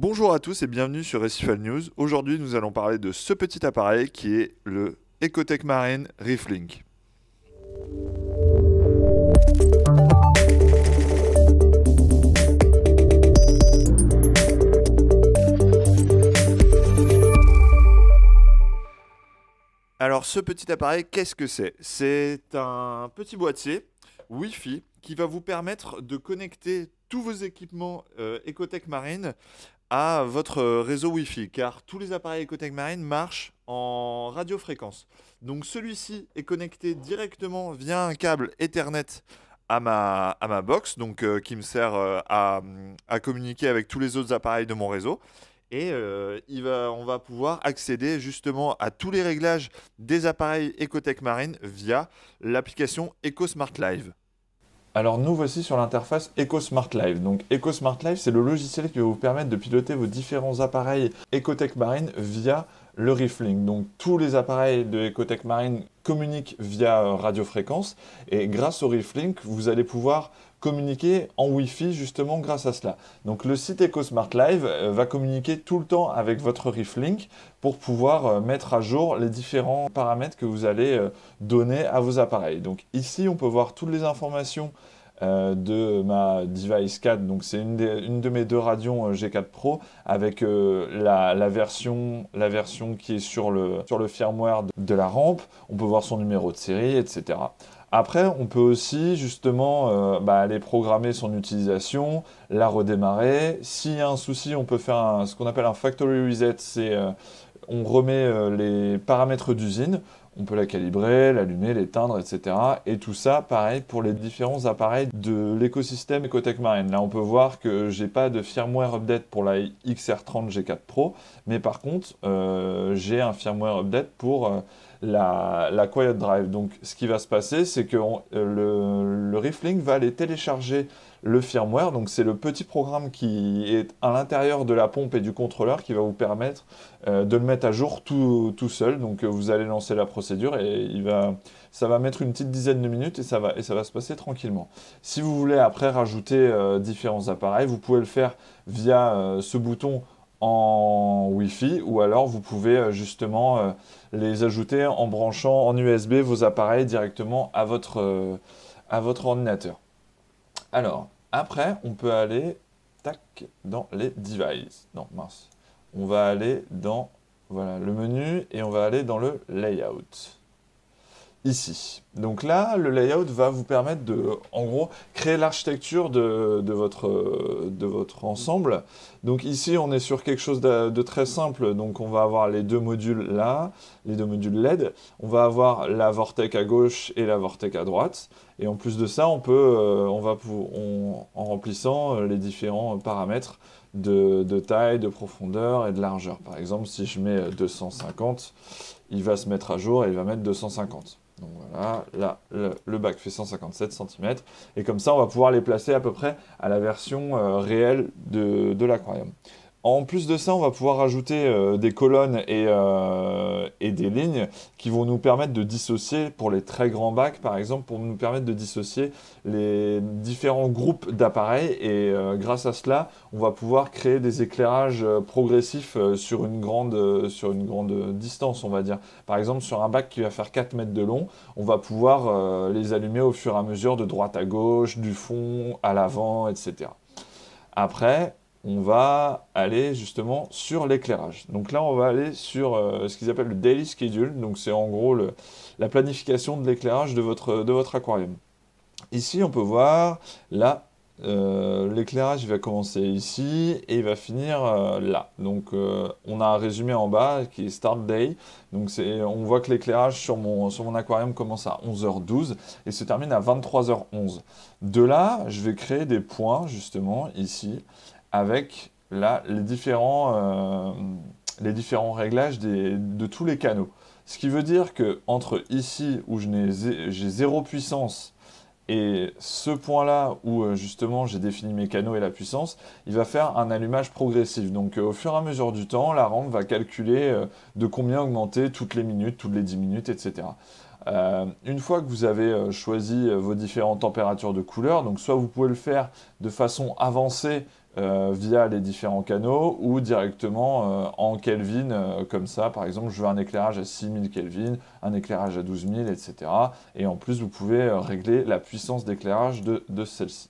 Bonjour à tous et bienvenue sur Recifal News. Aujourd'hui, nous allons parler de ce petit appareil qui est le Ecotech Marine Reeflink. Alors ce petit appareil, qu'est-ce que c'est C'est un petit boîtier Wi-Fi qui va vous permettre de connecter tous vos équipements euh, Ecotech Marine à votre euh, réseau Wi-Fi, car tous les appareils Ecotech Marine marchent en radiofréquence. Donc celui-ci est connecté directement via un câble Ethernet à ma, box, donc euh, qui me sert euh, à, communiquer avec tous les autres appareils de mon réseau. Et il va, on va pouvoir accéder justement à tous les réglages des appareils Ecotech Marine via l'application Eco Smart Live. Alors nous voici sur l'interface EcoSmart Live. Donc Smart Live, c'est le logiciel qui va vous permettre de piloter vos différents appareils Ecotech Marine via le Reflink. Donc tous les appareils de Ecotech Marine communiquent via radiofréquence et grâce au ReefLink, vous allez pouvoir communiquer en Wi-Fi justement grâce à cela. Donc le site EcoSmart Live euh, va communiquer tout le temps avec votre Link pour pouvoir euh, mettre à jour les différents paramètres que vous allez euh, donner à vos appareils. Donc ici on peut voir toutes les informations de ma Device 4, donc c'est une, de mes deux radions G4 Pro avec la, version, la version qui est sur le, sur le firmware de la rampe. On peut voir son numéro de série, etc. Après, on peut aussi justement euh, bah, aller programmer son utilisation, la redémarrer. S'il y a un souci, on peut faire ce qu'on appelle un factory reset. C'est euh, on remet euh, les paramètres d'usine, on peut la calibrer, l'allumer, l'éteindre, etc. Et tout ça, pareil, pour les différents appareils de l'écosystème Ecotech Marine. Là, on peut voir que j'ai pas de firmware update pour la XR30 G4 Pro, mais par contre, euh, j'ai un firmware update pour euh, la, la, Quiet Drive. Donc, ce qui va se passer, c'est que euh, le, Riffling va aller télécharger le firmware. Donc c'est le petit programme qui est à l'intérieur de la pompe et du contrôleur qui va vous permettre euh, de le mettre à jour tout, seul. Donc euh, vous allez lancer la procédure et ça va mettre une petite dizaine de minutes et ça va, et ça va se passer tranquillement. Si vous voulez après rajouter euh, différents appareils, vous pouvez le faire via ce bouton en Wi-Fi ou alors vous pouvez justement les ajouter en branchant en USB vos appareils directement à votre ordinateur. Alors, après, on peut aller dans les devices. Non, mince. On va aller dans voilà, le menu et on va aller dans le layout ici. Donc là, le layout va vous permettre de, en gros, créer l'architecture de, votre, ensemble. Donc ici, on est sur quelque chose de, très simple. Donc on va avoir les deux modules là, les deux modules LED. On va avoir la Vortec à gauche et la Vortec à droite. Et en plus de ça, on peut, euh, on va, en remplissant euh, les différents paramètres de taille, de profondeur et de largeur. Par exemple, si je mets 250, euh, il va se mettre à jour et il va mettre 250. Donc voilà, là, le, bac fait 157 cm. Et comme ça, on va pouvoir les placer à peu près à la version euh, réelle de l'aquarium. En plus de ça, on va pouvoir ajouter euh, des colonnes euh, et, des lignes qui vont nous permettre de dissocier, pour les très grands bacs par exemple, pour nous permettre de dissocier les différents groupes d'appareils. Et euh, grâce à cela, on va pouvoir créer des éclairages progressifs sur une, grande, sur une grande distance, on va dire. Par exemple, sur un bac qui va faire 4 mètres de long, on va pouvoir les allumer au fur et à mesure de droite à gauche, du fond à l'avant, etc. Après, on va aller justement sur l'éclairage. Donc là, on va aller sur euh, ce qu'ils appellent le daily schedule. Donc c'est en gros la planification de l'éclairage de votre, aquarium. Ici, on peut voir, là, euh, l'éclairage va commencer ici et il va finir euh, là. Donc on a un résumé en bas qui est Start Day. Donc on voit que l'éclairage sur mon, sur mon aquarium commence à 11h12 et se termine à 23h11. De là, je vais créer des points justement ici avec là, les, différents, euh, les différents réglages des, de tous les canaux. Ce qui veut dire que entre ici où j'ai zéro puissance et ce point-là où euh, justement j'ai défini mes canaux et la puissance, il va faire un allumage progressif. Donc euh, au fur et à mesure du temps, la rampe va calculer de combien augmenter toutes les minutes, toutes les 10 minutes, etc. une fois que vous avez choisi vos différentes températures de couleur, donc soit vous pouvez le faire de façon avancée euh, via les différents canaux ou directement euh, en Kelvin, euh, comme ça, par exemple, je veux un éclairage à 6000 Kelvin, un éclairage à 12000, etc. Et en plus, vous pouvez régler la puissance d'éclairage de, celle-ci.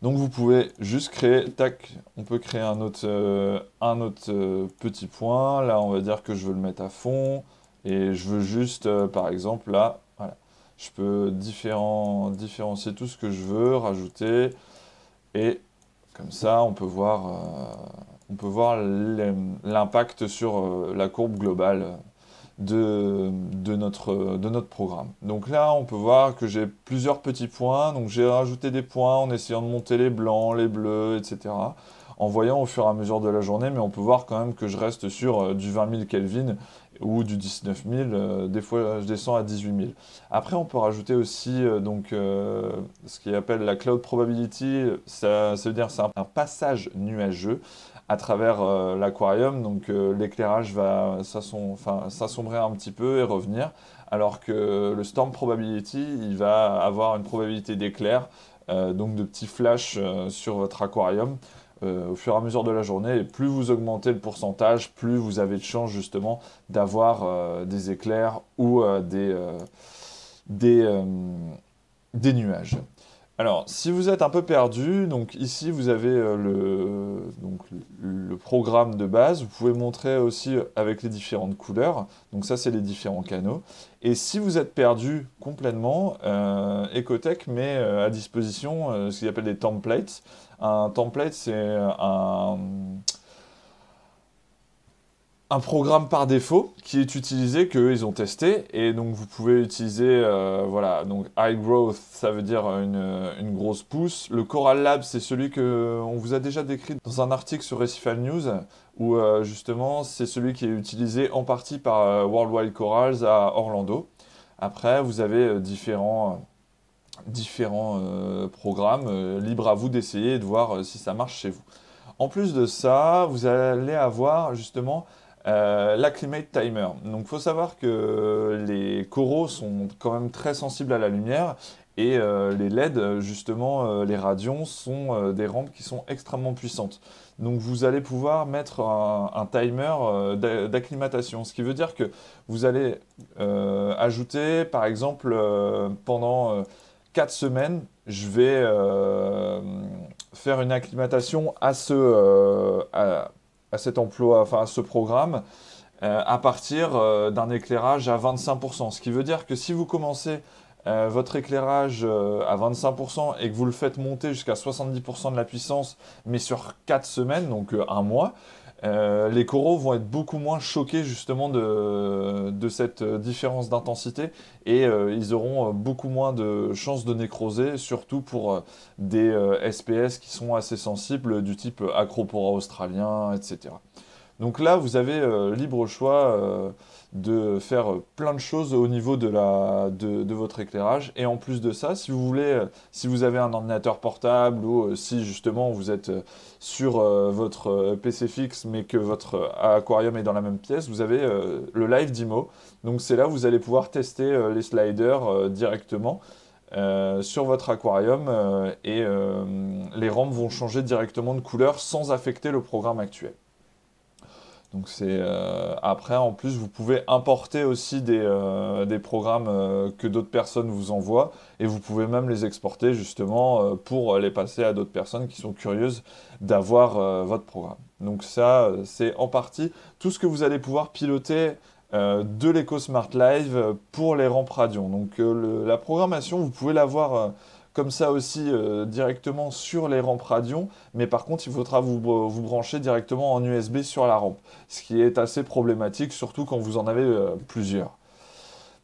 Donc vous pouvez juste créer, tac, on peut créer un autre, un autre petit point. Là, on va dire que je veux le mettre à fond. Et je veux juste, par exemple, là, voilà. Je peux différencier tout ce que je veux, rajouter. Et comme ça, on peut voir, euh, on peut voir l'impact sur euh, la courbe globale de, de, notre, de notre programme. Donc là, on peut voir que j'ai plusieurs petits points. Donc j'ai rajouté des points en essayant de monter les blancs, les bleus, etc. En voyant au fur et à mesure de la journée, mais on peut voir quand même que je reste sur euh, du 20 000 Kelvin ou du 19 000. Euh, des fois, je descends à 18 000. Après, on peut rajouter aussi euh, donc, euh, ce qu'il appelle la cloud probability. Ça, ça veut dire c'est un, passage nuageux à travers l'aquarium. Donc, l'éclairage va s'assombrir un petit peu et revenir. Alors que le storm probability, il va avoir une probabilité d'éclair, donc de petits flashs sur votre aquarium. Euh, au fur et à mesure de la journée. plus vous augmentez le pourcentage, plus vous avez de chances justement d'avoir euh, des éclairs ou euh, des, nuages. Alors, si vous êtes un peu perdu, donc ici vous avez le, le programme de base. Vous pouvez montrer aussi avec les différentes couleurs. Donc ça, c'est les différents canaux. Et si vous êtes perdu complètement, Ecotech met à disposition ce qu'il appelle des templates. Un template, c'est euh, un, programme par défaut qui est utilisé, que ils ont testé. Et donc, vous pouvez utiliser, euh, voilà, donc High Growth, ça veut dire une, grosse pousse. Le Coral Lab, c'est celui que on vous a déjà décrit dans un article sur Recifal News, où euh, justement, c'est celui qui est utilisé en partie par Worldwide Corals à Orlando. Après, vous avez différents différents euh, programmes. Euh, libres à vous d'essayer et de voir euh, si ça marche chez vous. En plus de ça, vous allez avoir justement l'acclimate timer. Donc faut savoir que les coraux sont quand même très sensibles à la lumière et les LED, justement, les radions sont des rampes qui sont extrêmement puissantes. Donc vous allez pouvoir mettre un timer d'acclimatation, ce qui veut dire que vous allez ajouter, par exemple, pendant... 4 semaines, je vais euh, faire une acclimatation à ce, euh, cet emploi, enfin à ce programme, euh, à partir d'un éclairage à 25%. Ce qui veut dire que si vous commencez votre éclairage à 25% et que vous le faites monter jusqu'à 70% de la puissance, mais sur 4 semaines, donc un mois, euh, les coraux vont être beaucoup moins choqués justement de, cette euh, différence d'intensité et euh, ils auront beaucoup moins de chances de nécroser, surtout pour des SPS qui sont assez sensibles du type Acropora australien, etc. Donc là, vous avez euh, libre choix euh, de faire plein de choses au niveau de, votre éclairage. Et en plus de ça, si vous voulez, euh, si vous avez un ordinateur portable ou si justement vous êtes sur votre PC fixe mais que votre aquarium est dans la même pièce, vous avez le live demo. Donc c'est là où vous allez pouvoir tester les sliders directement. sur votre aquarium et les rampes vont changer directement de couleur sans affecter le programme actuel. Donc c'est euh, après en plus vous pouvez importer aussi des, euh, programmes euh, que d'autres personnes vous envoient et vous pouvez même les exporter justement pour les passer à d'autres personnes qui sont curieuses d'avoir votre programme. Donc ça c'est en partie tout ce que vous allez pouvoir piloter de l'Eco Smart Live pour les rampes radio. Donc la programmation vous pouvez l'avoir comme ça aussi euh, directement sur les rampes radion, mais par contre il faudra vous, euh, brancher directement en USB sur la rampe, ce qui est assez problématique, surtout quand vous en avez euh, plusieurs.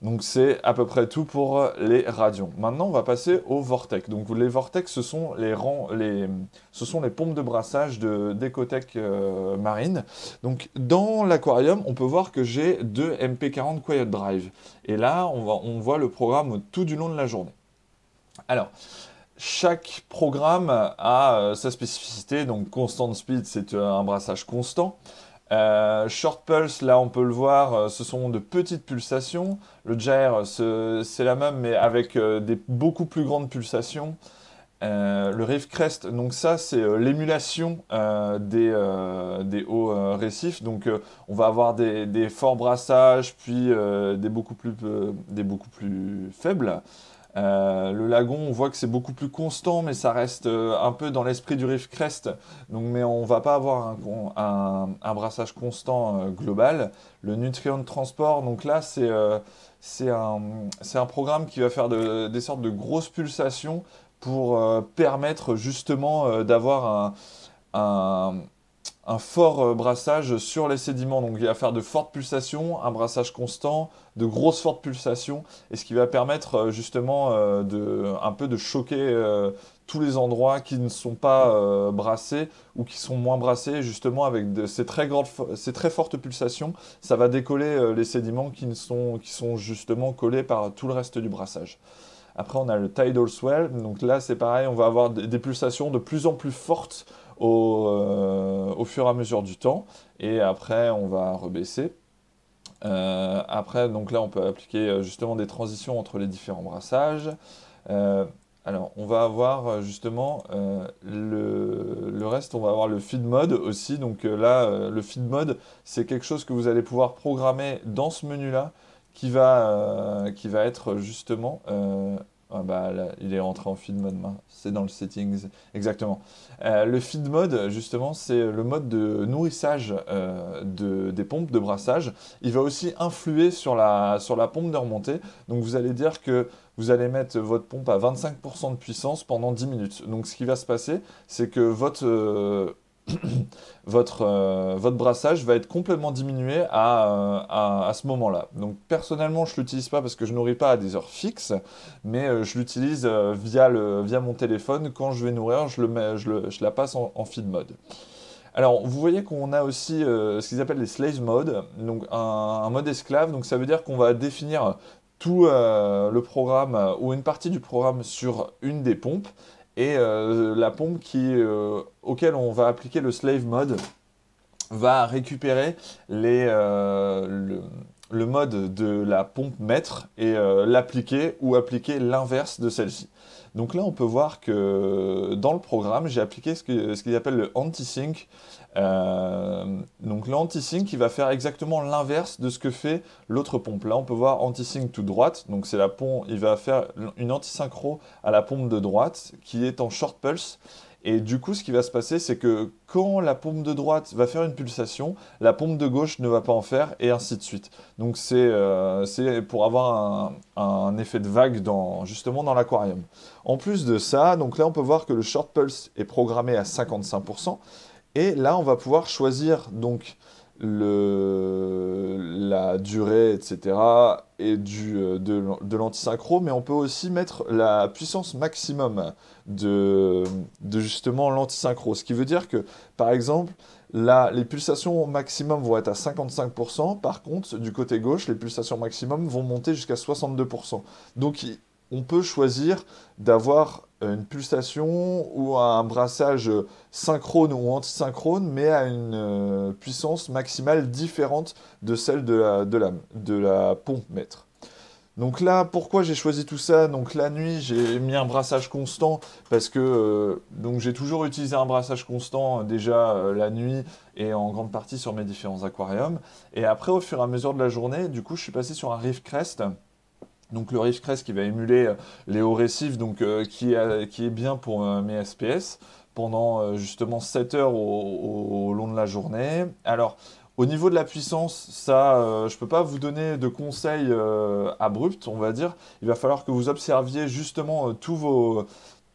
Donc c'est à peu près tout pour les radions. Maintenant on va passer au Vortex. Donc les Vortex ce sont les, rangs, les, ce sont les pompes de brassage de d'Ecotech Marine. Donc dans l'aquarium on peut voir que j'ai deux MP40 Quiet Drive. Et là on voit le programme tout du long de la journée. Alors, chaque programme a euh, sa spécificité. Donc, constant speed, c'est euh, un brassage constant. Euh, short pulse, là on peut le voir, ce sont de petites pulsations. Le Jair, c'est la même, mais avec des beaucoup plus grandes pulsations. le Reef Crest, donc ça c'est l'émulation des, hauts récifs. Donc on va avoir des, forts brassages, puis des, beaucoup plus, faibles. Euh, le lagon, on voit que c'est beaucoup plus constant, mais ça reste euh, un peu dans l'esprit du Rift Crest. Donc, mais on va pas avoir un, brassage constant euh, global. Le Nutrient Transport, donc là, c'est c'est un, un, programme qui va faire des sortes de grosses pulsations pour permettre justement d'avoir un un fort euh, brassage sur les sédiments. Donc il va faire de fortes pulsations, un brassage constant, de grosses fortes pulsations, et ce qui va permettre euh, justement euh, de, un peu de choquer tous les endroits qui ne sont pas brassés ou qui sont moins brassés, justement avec ces, très grandes, ces très fortes pulsations, ça va décoller les sédiments qui, ne sont, qui sont justement collés par tout le reste du brassage. Après, on a le tidal swell. Donc là, c'est pareil, on va avoir des pulsations de plus en plus fortes au, euh, au fur et à mesure du temps. Et après, on va rebaisser. Euh, après, donc là, on peut appliquer euh, justement des transitions entre les différents brassages. alors, on va avoir justement le, le, reste, on va avoir le feed mode aussi. Donc là, le feed mode, c'est quelque chose que vous allez pouvoir programmer dans ce menu-là qui, va qui va être justement ah, bah, il est rentré en feed mode, c'est dans le settings, exactement. Euh, le feed mode, justement, c'est le mode de nourrissage euh, de, des pompes de brassage. Il va aussi influer sur la, sur la pompe de remontée. Donc vous allez dire que vous allez mettre votre pompe à 25% de puissance pendant 10 minutes. Donc ce qui va se passer, c'est que votre... Euh, Euh, votre, brassage va être complètement diminué à, euh, ce moment-là. Donc personnellement, je ne l'utilise pas parce que je nourris pas à des heures fixes, mais euh, je l'utilise via, mon téléphone. Quand je vais nourrir, je, la passe en, feed mode. Alors, vous voyez qu'on a aussi ce qu'ils appellent les slave mode donc un, mode esclave. Donc, ça veut dire qu'on va définir tout le programme ou une partie du programme sur une des pompes et euh, la pompe euh, auquel on va appliquer le slave mode va récupérer euh, le, mode de la pompe maître et l'appliquer ou appliquer l'inverse de celle-ci. Donc là, on peut voir que dans le programme, j'ai appliqué ce qu'ils appelle appellent le anti-sync. Euh, donc l'anti-sync il va faire exactement l'inverse de ce que fait l'autre pompe. Là, on peut voir anti-sync tout droite. Donc c'est la pompe, il va faire une anti-synchro à la pompe de droite qui est en short pulse. Et du coup, ce qui va se passer, c'est que quand la pompe de droite va faire une pulsation, la pompe de gauche ne va pas en faire, et ainsi de suite. Donc c'est euh, pour avoir un, effet de vague dans, justement dans l'aquarium. En plus de ça, donc là on peut voir que le short pulse est programmé à 55%, et là on va pouvoir choisir donc le, la durée, etc., et du, euh, de, de l'antisynchro, mais on peut aussi mettre la puissance maximum de, de justement l'antisynchro. Ce qui veut dire que, par exemple, là, les pulsations maximum vont être à 55%, par contre, du côté gauche, les pulsations maximum vont monter jusqu'à 62%. Donc, on peut choisir d'avoir une pulsation ou un brassage synchrone ou antisynchrone, mais à une euh, puissance maximale différente de celle de la, pompe maître. Donc là, pourquoi j'ai choisi tout ça Donc la nuit, j'ai mis un brassage constant parce que euh, j'ai toujours utilisé un brassage constant euh, déjà la nuit et en grande partie sur mes différents aquariums. Et après, au fur et à mesure de la journée, du coup, je suis passé sur un Reef Crest donc le Rift Crest qui va émuler euh, les hauts récifs, donc euh, qui, est bien pour euh, mes SPS pendant justement 7 heures au, long de la journée. Alors au niveau de la puissance, ça, je ne peux pas vous donner de conseils abrupts, on va dire. Il va falloir que vous observiez justement tous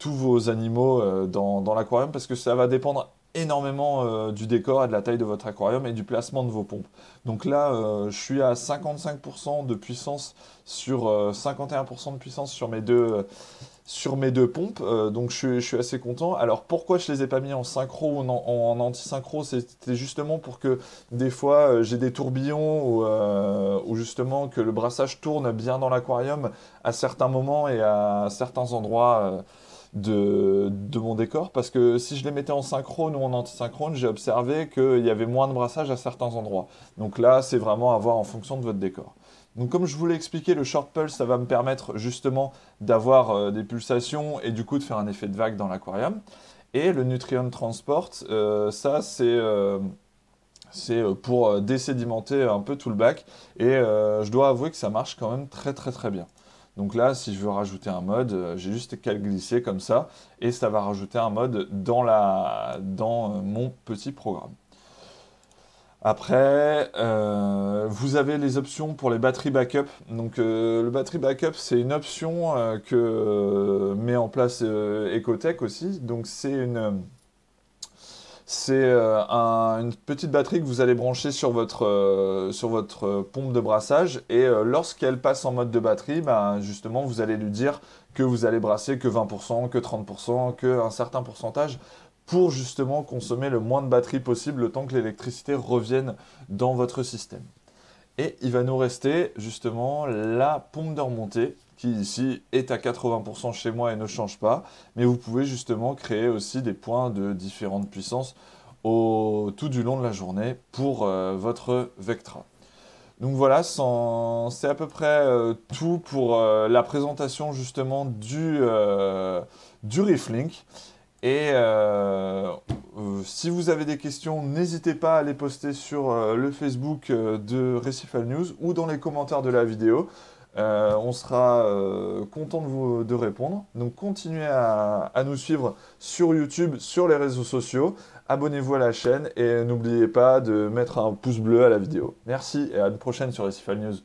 vos animaux dans l'aquarium parce que ça va dépendre énormément euh, du décor et de la taille de votre aquarium et du placement de vos pompes. Donc là, euh, je suis à 55% de puissance sur 51% euh, de puissance sur mes deux, sur mes deux pompes. donc je, suis assez content. Alors pourquoi je les ai pas mis en synchro ou en, anti-synchro C'était justement pour que des fois j'ai des tourbillons ou, ou, justement que le brassage tourne bien dans l'aquarium à certains moments et à certains endroits de, mon décor parce que si je les mettais en synchrone ou en antisynchrone, j'ai observé qu'il y avait moins de brassage à certains endroits. Donc là, c'est vraiment à voir en fonction de votre décor. Donc comme je vous l'ai expliqué, le short pulse, ça va me permettre justement d'avoir euh, des pulsations et du coup de faire un effet de vague dans l'aquarium. Et le Nutrient Transport, euh, ça c'est... Euh, c'est pour désédimenter un peu tout le bac et je dois avouer que ça marche quand même très très très bien. Donc là, si je veux rajouter un mode, euh, j'ai juste qu'à glisser comme ça, et ça va rajouter un mode dans, la, dans euh, mon petit programme. Après, euh, vous avez les options pour les batteries backup. Donc, le batterie backup, c'est une option que met en place Ecotech aussi. Donc, c'est une, c'est euh, une petite batterie que vous allez brancher sur votre, euh, euh, pompe de brassage et lorsqu'elle passe en mode de batterie, ben, justement vous allez lui dire que vous allez brasser que 20%, que 30%, que un certain pourcentage pour justement consommer le moins de batterie possible le temps que l'électricité revienne dans votre système. Et il va nous rester justement la pompe de remontée ici est à 80% chez moi et ne change pas. Mais vous pouvez justement créer aussi des points de différentes puissances au, tout du long de la journée pour euh, votre Vectra. Donc voilà, c'est à peu près euh, tout pour euh, la présentation justement du, du Link Et si vous avez des questions, n'hésitez pas à les poster sur le Facebook de Recifal News ou dans les commentaires de la vidéo. Euh, on sera euh, content de vous de répondre. Donc continuez à, nous suivre sur YouTube, sur les réseaux sociaux. Abonnez-vous à la chaîne et n'oubliez pas de mettre un pouce bleu à la vidéo. Merci et à une prochaine sur Recifal News.